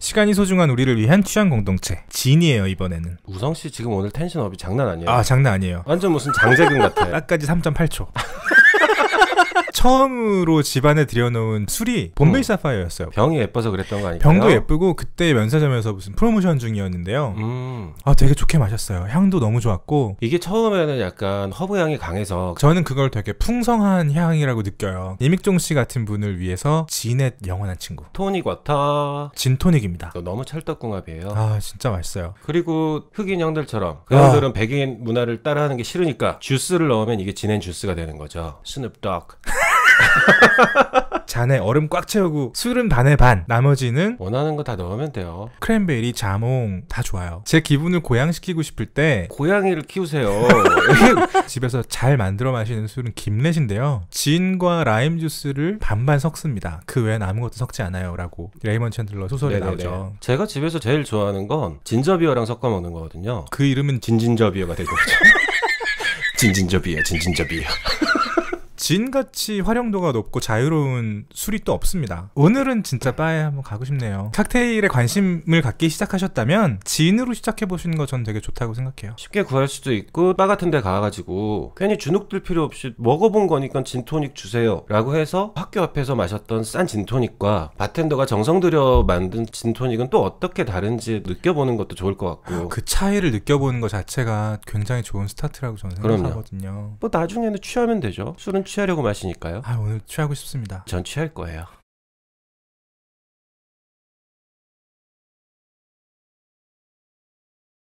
시간이 소중한 우리를 위한 취향 공동체 진이에요 이번에는 우성 씨 지금 오늘 텐션업이 장난 아니에요. 아 장난 아니에요. 완전 무슨 장재근 같아. 딱까지 3.8초. 처음으로 집안에 들여놓은 술이 본베이 음. 사파이어였어요. 병이 예뻐서 그랬던 거아니에요 병도 예쁘고 그때 면세점에서 무슨 프로모션 중이었는데요. 음. 아 되게 좋게 마셨어요. 향도 너무 좋았고 이게 처음에는 약간 허브 향이 강해서 저는 그걸 되게 풍성한 향이라고 느껴요. 이믹종 씨 같은 분을 위해서 진의 영원한 친구 토닉 워터 진토닉입니다. 너무 찰떡궁합이에요. 아 진짜 맛있어요. 그리고 흑인 형들처럼 그 형들은 아. 백인 문화를 따라하는 게 싫으니까 주스를 넣으면 이게 진행 주스가 되는 거죠. 스눕 덕. 잔에 얼음 꽉 채우고 술은 반에 반 나머지는 원하는 거 다 넣으면 돼요 크랜베리, 자몽 다 좋아요 제 기분을 고양시키고 싶을 때 고양이를 키우세요 집에서 잘 만들어 마시는 술은 김렛인데요 진과 라임 주스를 반반 섞습니다 그 외엔 아무것도 섞지 않아요 라고 레이먼 챈들러 소설에 네네네. 나오죠 제가 집에서 제일 좋아하는 건 진저비어랑 섞어 먹는 거거든요 그 이름은 진진저비어가 되 거죠 진진저비어 진진저비어 진같이 활용도가 높고 자유로운 술이 또 없습니다. 오늘은 진짜 바에 한번 가고 싶네요. 칵테일에 관심을 갖기 시작하셨다면 진으로 시작해보시는 거 전 되게 좋다고 생각해요. 쉽게 구할 수도 있고 바 같은 데 가가지고 괜히 주눅들 필요 없이 먹어본 거니까 진토닉 주세요 라고 해서 학교 앞에서 마셨던 싼 진토닉과 바텐더가 정성 들여 만든 진토닉은 또 어떻게 다른지 느껴보는 것도 좋을 것 같고 그 차이를 느껴보는 것 자체가 굉장히 좋은 스타트라고 저는 생각하거든요. 뭐 나중에는 취하면 되죠. 술은 취하려고 마시니까요. 아 오늘 취하고 싶습니다. 전 취할 거예요.